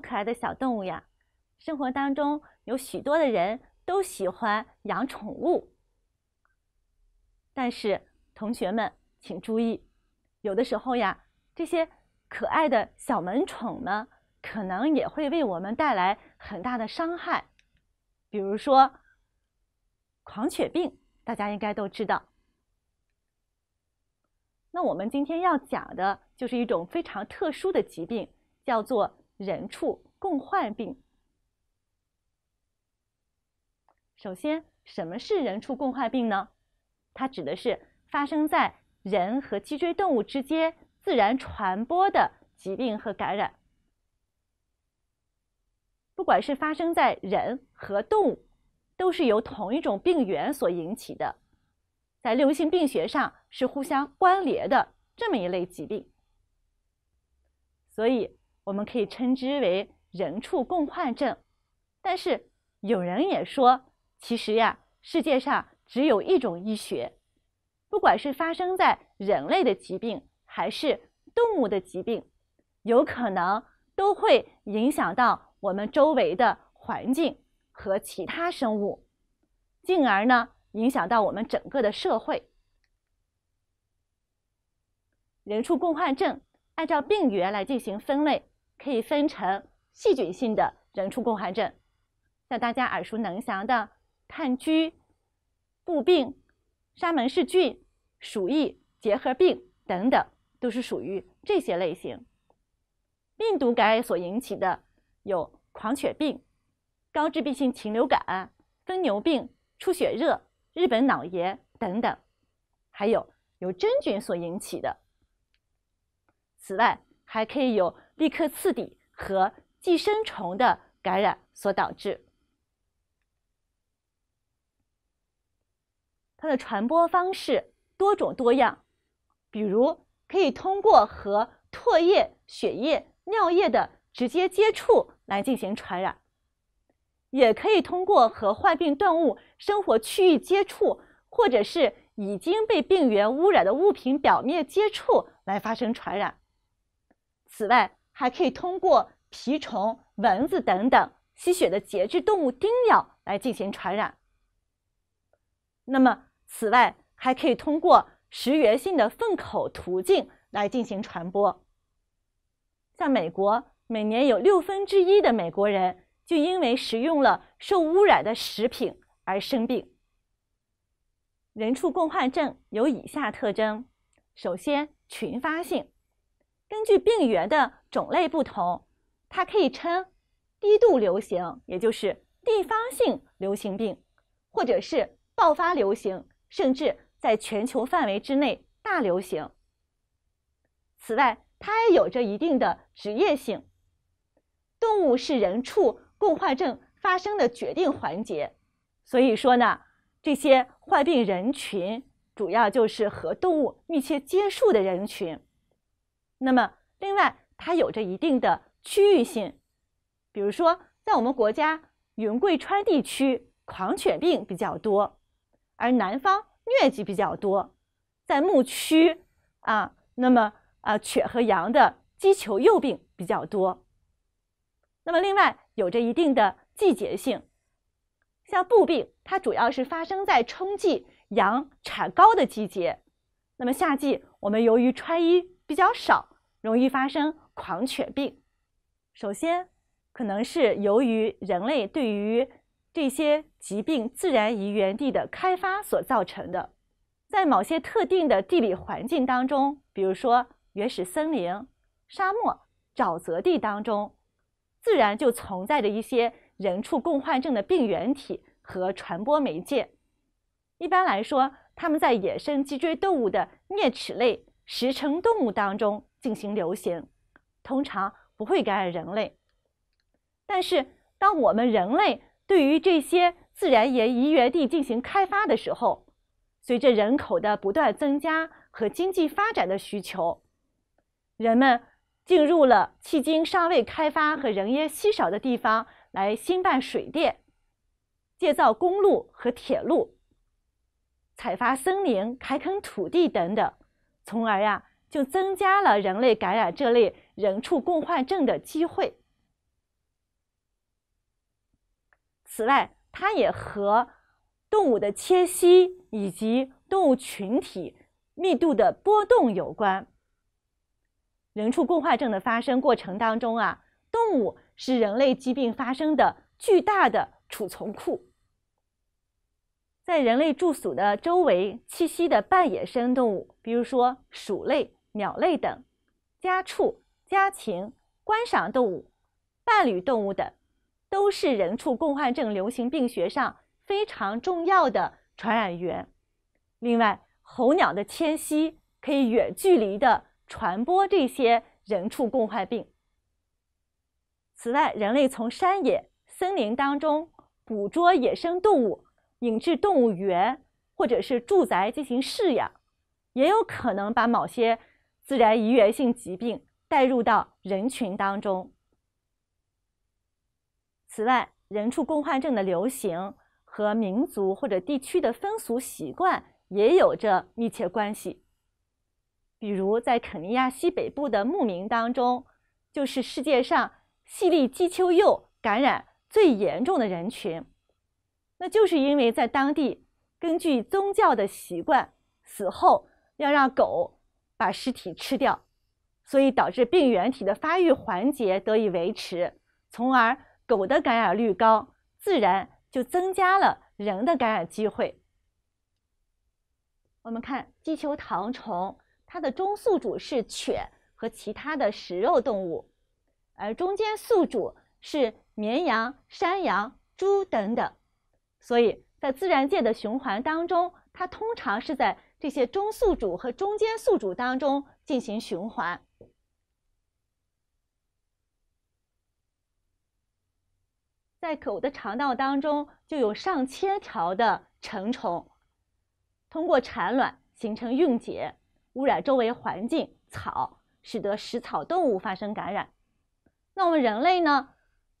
可爱的小动物呀，生活当中有许多的人都喜欢养宠物，但是同学们请注意，有的时候呀，这些可爱的小萌宠呢，可能也会为我们带来很大的伤害，比如说狂犬病，大家应该都知道。那我们今天要讲的就是一种非常特殊的疾病，叫做。人畜共患病。首先，什么是人畜共患病呢？它指的是发生在人和脊椎动物之间自然传播的疾病和感染。不管是发生在人和动物，都是由同一种病原所引起的，在流行病学上是互相关联的这么一类疾病。所以。我们可以称之为人畜共患症，但是有人也说，其实呀，世界上只有一种医学，不管是发生在人类的疾病，还是动物的疾病，有可能都会影响到我们周围的环境和其他生物，进而呢，影响到我们整个的社会。人畜共患症按照病原来进行分类。可以分成细菌性的人畜共患症，像大家耳熟能详的炭疽、布病、沙门氏菌、鼠疫、结核病等等，都是属于这些类型。病毒感染所引起的有狂犬病、高致病性禽流感、疯牛病、出血热、日本脑炎等等，还有由真菌所引起的。此外，还可以有立克刺底和寄生虫的感染所导致。它的传播方式多种多样，比如可以通过和唾液、血液、尿液的直接接触来进行传染，也可以通过和患病动物、生活区域接触，或者是已经被病原污染的物品表面接触来发生传染。此外，还可以通过蜱虫、蚊子等等吸血的节肢动物叮咬来进行传染。那么，此外还可以通过食源性的粪口途径来进行传播。在美国，每年有六分之一的美国人就因为食用了受污染的食品而生病。人畜共患症有以下特征：首先，群发性。根据病原的种类不同，它可以称低度流行，也就是地方性流行病，或者是爆发流行，甚至在全球范围之内大流行。此外，它也有着一定的职业性。动物是人畜共患症发生的决定环节，所以说呢，这些患病人群主要就是和动物密切接触的人群。那么，另外它有着一定的区域性，比如说在我们国家云贵川地区狂犬病比较多，而南方疟疾比较多，在牧区啊，那么啊犬和羊的鸡球幼病比较多。那么另外有着一定的季节性，像布病它主要是发生在春季羊产羔的季节，那么夏季我们由于穿衣。比较少，容易发生狂犬病。首先，可能是由于人类对于这些疾病自然遗源地的开发所造成的。在某些特定的地理环境当中，比如说原始森林、沙漠、沼泽地当中，自然就存在着一些人畜共患症的病原体和传播媒介。一般来说，它们在野生脊椎动物的啮齿类。食虫动物当中进行流行，通常不会感染人类。但是，当我们人类对于这些自然原遗源地进行开发的时候，随着人口的不断增加和经济发展的需求，人们进入了迄今尚未开发和人烟稀少的地方来兴办水电、建造公路和铁路、采伐森林、开垦土地等等。从而呀，就增加了人类感染这类人畜共患症的机会。此外，它也和动物的迁徙以及动物群体密度的波动有关。人畜共患症的发生过程当中啊，动物是人类疾病发生的巨大的储存库。在人类住所的周围栖息的半野生动物，比如说鼠类、鸟类等，家畜、家禽、观赏动物、伴侣动物等，都是人畜共患症流行病学上非常重要的传染源。另外，候鸟的迁徙可以远距离的传播这些人畜共患病。此外，人类从山野、森林当中捕捉野生动物。引至动物园或者是住宅进行饲养，也有可能把某些自然遗源性疾病带入到人群当中。此外，人畜共患症的流行和民族或者地区的风俗习惯也有着密切关系。比如，在肯尼亚西北部的牧民当中，就是世界上细粒鸡丘鼬感染最严重的人群。那就是因为在当地，根据宗教的习惯，死后要让狗把尸体吃掉，所以导致病原体的发育环节得以维持，从而狗的感染率高，自然就增加了人的感染机会。我们看鸡球糖虫，它的中宿主是犬和其他的食肉动物，而中间宿主是绵羊、山羊、猪等等。所以在自然界的循环当中，它通常是在这些中宿主和中间宿主当中进行循环。在狗的肠道当中就有上千条的成虫，通过产卵形成孕结，污染周围环境草，使得食草动物发生感染。那我们人类呢？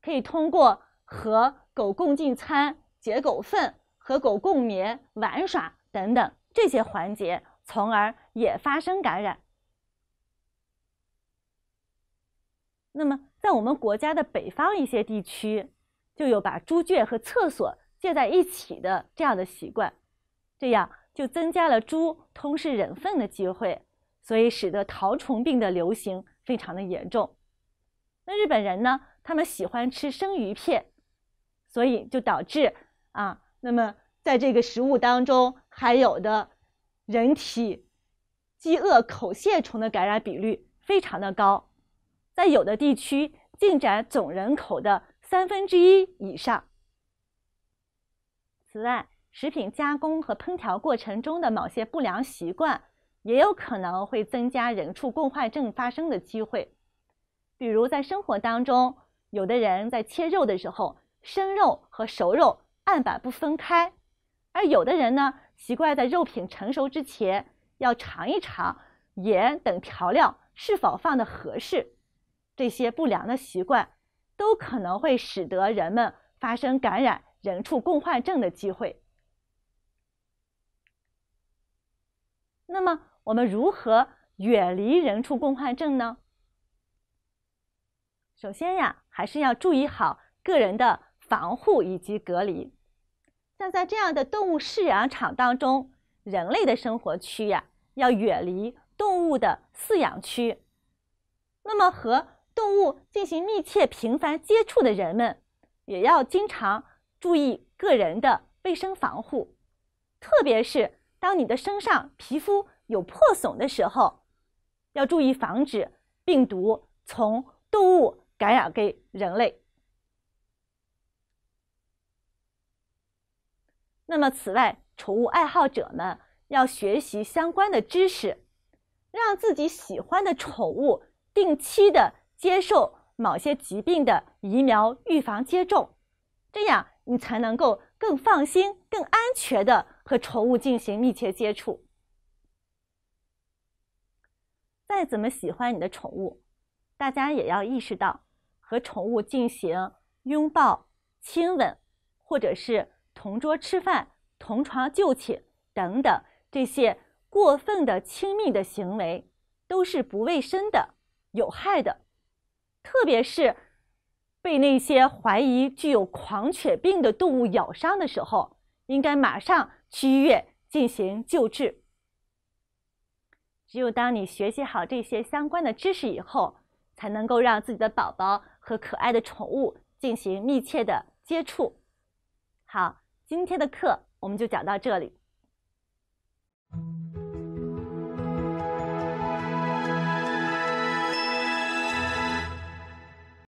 可以通过和狗共进餐。解狗粪和狗共眠、玩耍等等这些环节，从而也发生感染。那么，在我们国家的北方一些地区，就有把猪圈和厕所建在一起的这样的习惯，这样就增加了猪通食人粪的机会，所以使得绦虫病的流行非常的严重。那日本人呢，他们喜欢吃生鱼片，所以就导致。啊，那么在这个食物当中含有的人体饥饿口线虫的感染比率非常的高，在有的地区进展总人口的三分之一以上。此外，食品加工和烹调过程中的某些不良习惯也有可能会增加人畜共患症发生的机会，比如在生活当中，有的人在切肉的时候，生肉和熟肉。案板不分开，而有的人呢，习惯在肉品成熟之前要尝一尝盐等调料是否放的合适，这些不良的习惯都可能会使得人们发生感染人畜共患症的机会。那么，我们如何远离人畜共患症呢？首先呀，还是要注意好个人的防护以及隔离。像在这样的动物饲养场当中，人类的生活区呀，要远离动物的饲养区。那么，和动物进行密切频繁接触的人们，也要经常注意个人的卫生防护。特别是当你的身上皮肤有破损的时候，要注意防止病毒从动物感染给人类。那么，此外，宠物爱好者们要学习相关的知识，让自己喜欢的宠物定期的接受某些疾病的疫苗预防接种，这样你才能够更放心、更安全的和宠物进行密切接触。再怎么喜欢你的宠物，大家也要意识到，和宠物进行拥抱、亲吻，或者是。同桌吃饭、同床就寝等等这些过分的亲密的行为都是不卫生的、有害的。特别是被那些怀疑具有狂犬病的动物咬伤的时候，应该马上去医院进行救治。只有当你学习好这些相关的知识以后，才能够让自己的宝宝和可爱的宠物进行密切的接触。好。今天的课我们就讲到这里。